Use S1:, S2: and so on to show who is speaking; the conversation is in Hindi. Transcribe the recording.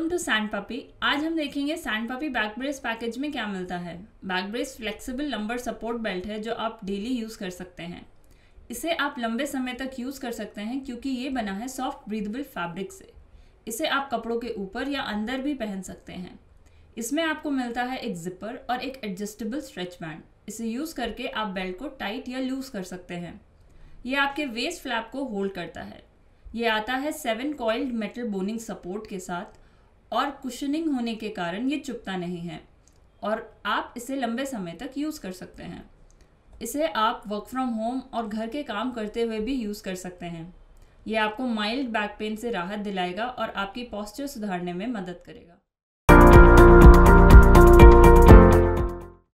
S1: वेलकम टू सैंड पपी आज हम देखेंगे Sand Puppy back brace package में क्या मिलता है back brace flexible lumbar support belt है जो आप डेली यूज़ कर सकते हैं इसे आप लंबे समय तक यूज़ कर सकते हैं क्योंकि ये बना है सॉफ्ट ब्रीदेबल फैब्रिक से इसे आप कपड़ों के ऊपर या अंदर भी पहन सकते हैं इसमें आपको मिलता है एक जिपर और एक एडजस्टेबल स्ट्रेच बैंड इसे यूज़ करके आप बेल्ट को टाइट या लूज़ कर सकते हैं ये आपके वेस्ट फ्लैप को होल्ड करता है ये आता है seven coiled metal boning support के साथ और कुशनिंग होने के कारण ये चुपता नहीं है और आप इसे लंबे समय तक यूज़ कर सकते हैं इसे आप वर्क फ्रॉम होम और घर के काम करते हुए भी यूज़ कर सकते हैं ये आपको माइल्ड बैक पेन से राहत दिलाएगा और आपकी पॉस्चर सुधारने में मदद करेगा